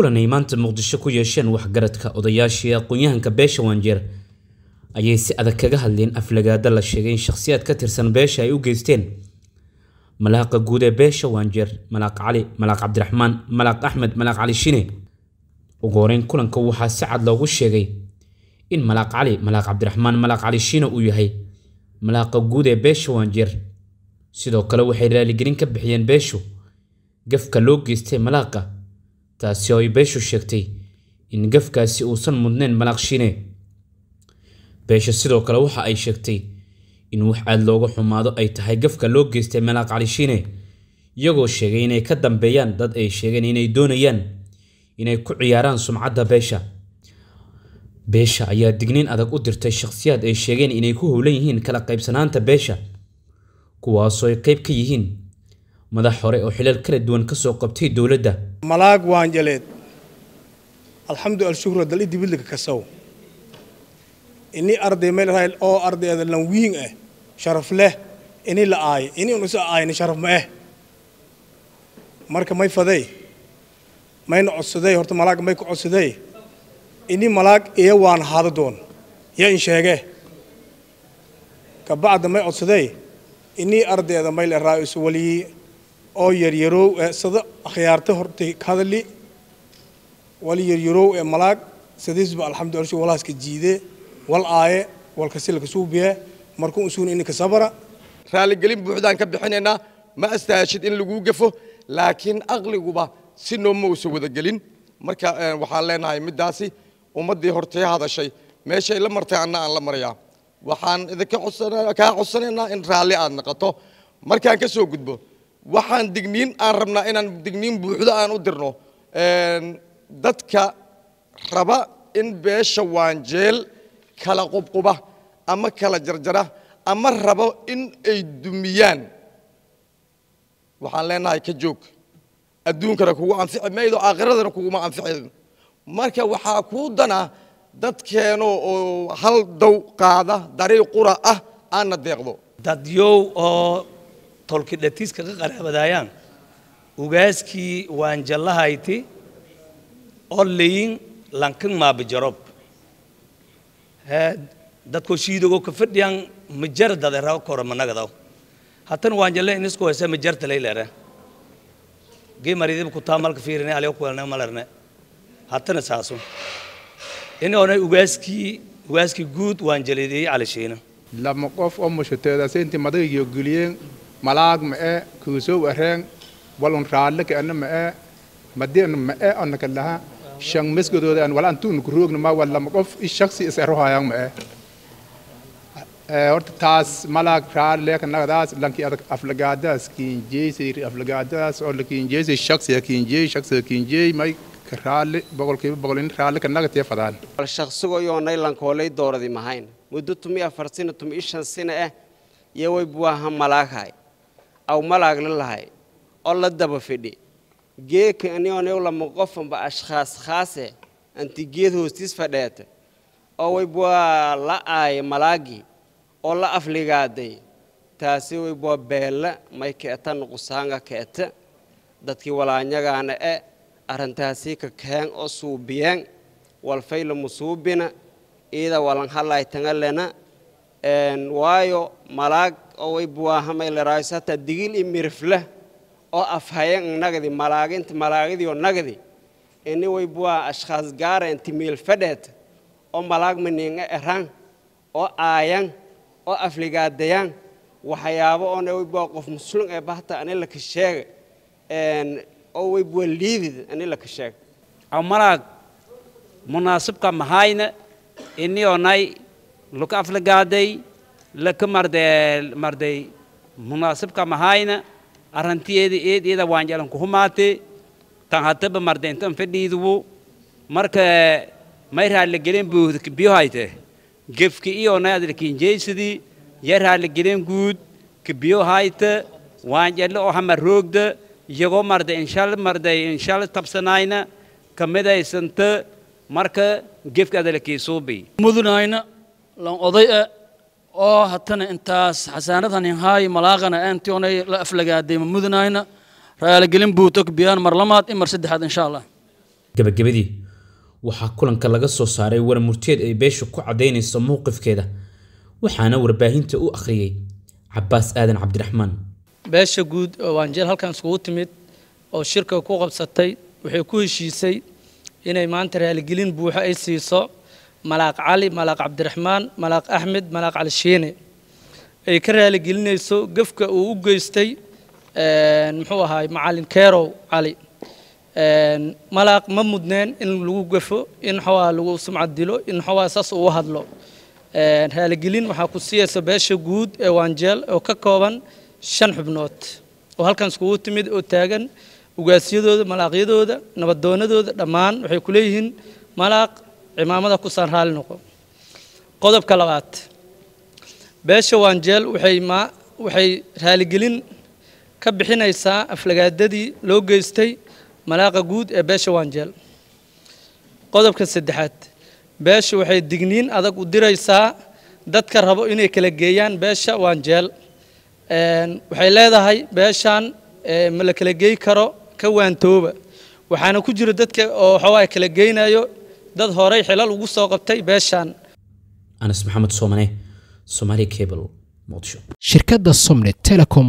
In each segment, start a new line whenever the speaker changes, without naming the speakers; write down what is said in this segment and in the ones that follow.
kulan ay maanta muqdisho ku yeesheen waxgaradka odayaashii aqoon-yahanka beesha wanjeer ayay si adag kaga hadleen aflagaada la sheegay in shakhsiyaad ka tirsan beesha ay u geysteen malaaqa guud ee beesha wanjeer malaaq cali malaaq cabdiraxmaan malaaq axmed malaaq cali shine ugu horeyn kulanka waxaa si cad loogu sheegay in malaaq cali malaaq cabdiraxmaan malaaq cali shine uu yahay malaaqa guud ee beesha wanjeer sidoo kale waxay raaligelin ka bixiyeen beeshu gafka loo geystay malaaqa taasi oo ay beeshu sheegtay in gafkaasi uusan mudneyn malaaqshine beesha sidoo kale waxa ay sheegtay in wax aad looga xumaado ay tahay gafka loo geystay malaaq calishiine iyagoo sheegay inay ka dambeeyaan dad ay sheegeen inay doonayaan inay ku ciyaaraan sumcadda beesha beesha ayaa digniin adag u dirtay shakhsiyaad ay sheegeen inay ku howlan yihiin kala qaybsanaanta beesha kuwaasoo ay qayb ka yihiin madax hore oo xilal kala duwan ka soo qabtay dowladda
malaag waanjaleed alxamdu alshuhra dal'iddi bidlika kasaw inii arday meel raayl oo ardayda lanwiin ah eh. sharaf leh ini la aayo ini un isa aayna sharaf ma ah marka may faday mayna codsaday horta malaag may ku codsaday ini malaag iyo waan haado doon ya in sheege kabacda may codsaday inii ardayda mayl raa'isu waliyi oo yaryarow ee sado akhyaarta hortay ka wal yaryarow ee malaag sadisba alxamdu arshu walaaska jiide wal aaye wal kasilka suubiye markuu usuun inka sabara raaligelin buuxdaan ka bixinaynaa ma astaashid in laguu gafo laakiin aqliguba si nooma uusan wadagelin marka eh, waxaan leenahay middaasi ummaddii hortay hadashay meeshay la martay anna aan la marayaa waxaan idinka kaa codsanaynaa in raalli aad naqato markaan ka soo gudbo waxaan digniin aan rabnaa inaan digniin buuxdo aan u dirno dadka raba in beesha waanjeel kala qubquba ama kala jarjara ama rabo in ay dumiyaan waxaan leenahay ka joog adduunkana kugu anfici maydo aakhiradana kuguma anficin marka waxaa kuu dana dadkeeno oo hal dow
qaada darii qura ah aana deeqdo dadyow oo tolkidhatiiska ka qaraabadaayaan ugaaskii waanjallahayti olleyin lankin maabijarob dadko shiidogo ka fadhiyan majardada raw kora managadaw hatan waanjalle inisku haysa majarta laylera gee maridib ku malka fiirine aliyo kuwelne malarne hatana saasu in ona ugaaskii ugaaskii guud waanjaleediyey calashiina lama qof oo mushateedaase intii madaga iyo guliyeen malaag ma'e eh, kuusoo wareen walun raalle ke'anna ma'e eh, madi'an ma'e eh, anna kallaha shan mesgodooda an wala antuun kuruugnama wala qof ishaksi is erohaayaan ma'e horta taas malaag raalle kanagadaas lanki adag aflagaadaas kiinjeysayri aflagaadaas oo la kiinjeysay shaksiya kiinjeey shaksiya kiinjeey may raalle boqolkiiba boqolin raalle kanagatie fadaan
bal shaqsigo yoonay lankoolay dooradi mahayn muddo tumi afar sina tumi ishan sina eh iyo way buwaaha malaaghay aw malaag awmalaagna lahay oo la daba fidhi geekanionlama qofanba ashkhaas khaase anti geed hoostiis fadheeta oo waybwaa la aaye malaagii oo la afligaaday taasi waybwaa beella may keeta nuqusaanga keeta dadkii walaanyagaana e arrintaasii kakeen oo suubiyeen walfayla musuubina iida walan halay tangalena waayo malaag oo way buwaahamay laraysata digil i mirifla oo afhayan nagdi malaaginta malaagidio nagdi ini way buwaa ashkhaas gaara ah, inti miilfadheeta oo malaagma niinga ah eraan oo aayan oo afligaadayaan waxyaabo oona way buwaa qof muslim ee bahta ani laka sheega oo way buwaa liidid ani laka sheega aw malaag munaasibka mahayna iniyoonay onay luka afligaaday لك مرد مرد مناسب كما هاينا أرنتي إيد إيد إيد وانجلن كهماتي تهاتب مرد أنت فدي ذو مرك ما يرها لجرين بيو بيهايته جف كي أو نادر كين جيسدي يرها لجرين جود كبيو هايته وانجل أو هم الروجد يجو مرد إن شاء الله مرد إن شاء الله تبصناينا
كمدا يسنت
مرك جف كذا لكي
صوبي مذناينا لون أضيئ oo oh, hatana intaas xasaanadani haay malaaqana aantionay la aflagaaday ma mudanayna raaligelin buu tog biyaan mar lamaad saddexaad insha allah
gabagabadii waxaa kulanka laga soo saaray war ay beesha ku caddaynayso mowqifkeeda waxaana warbaahinta u akhriyey cabaas aadan cabdiraxmaan
beesha guud oo waanjeel halkan iskugu timid oo shirka ku qabsatay waxay ku heshiisay inay maanta raaligelin buuxo ay siiso malaaq cali malaaq cabdiraxmaan malaaq axmed malaaq cali shiine ay ka raaligelinayso gefka uu u geystay muxuu ahaay macalin kerow cali malaaq ma mudneen in lagu gafo in xoogaa lagu sumcad dilo in xoogaa saas ugu hadlo raaligelin waxaa ku siiyeysa beesha guud ee waanjeel oo ka kooban shan xubnood oo halkan iskugu timid oo taagan ugaasyadooda malaaqyadooda nabadoonadooda dhammaan waxay ku leeyihiin malaaq cimaamada kusaan raali noqon qodobka labaad beesha wanjeel waxay raaligelin ka bixinaysaa aflagaadadii loo geystay malaaqa guud ee beesha waanjeel qodobka saddexaad beesha waxay digniin adag u diraysaa dadka rabo inay kala geeyaan beesha waanjeel waxay leedahay beeshaan ma la kala geey karo ka waantooba waxaana ku jira dadka oo waxoogaa kala geynayo dad horay xilal ugu soo qabtay beeshan
anas maxamed soomane somali cable muqdisho shirkadda somnet telecom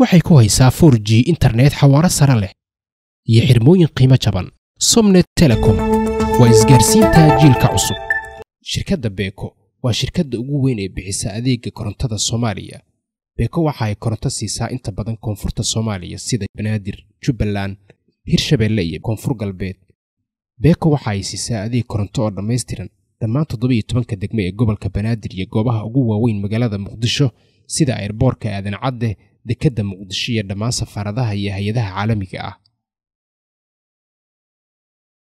waxay ku haysaa four g internet xawaaro sare leh iyo xirmooyin qiimo jaban somnet telecom waa isgaarsiinta jiilka cusub shirkadda beeko waa shirkadda ugu weyn ee bixisa adeega korontada soomaaliya beeko waxa ay koronto siisaa inta badan koonfurta soomaaliya sida banaadir jubbaland hirshabeelle iyo koonfur galbeed beeko waxa ay siisaa adeeg koronto oo dhammaystiran dhammaan toddobiyo tobanka degmo ee gobolka banaadir iyo goobaha ugu waaweyn magaalada muqdisho sida airboorka aadan cadde dekedda muqdisho iyo dhammaan safaaradaha iyo hay-adaha caalamiga ah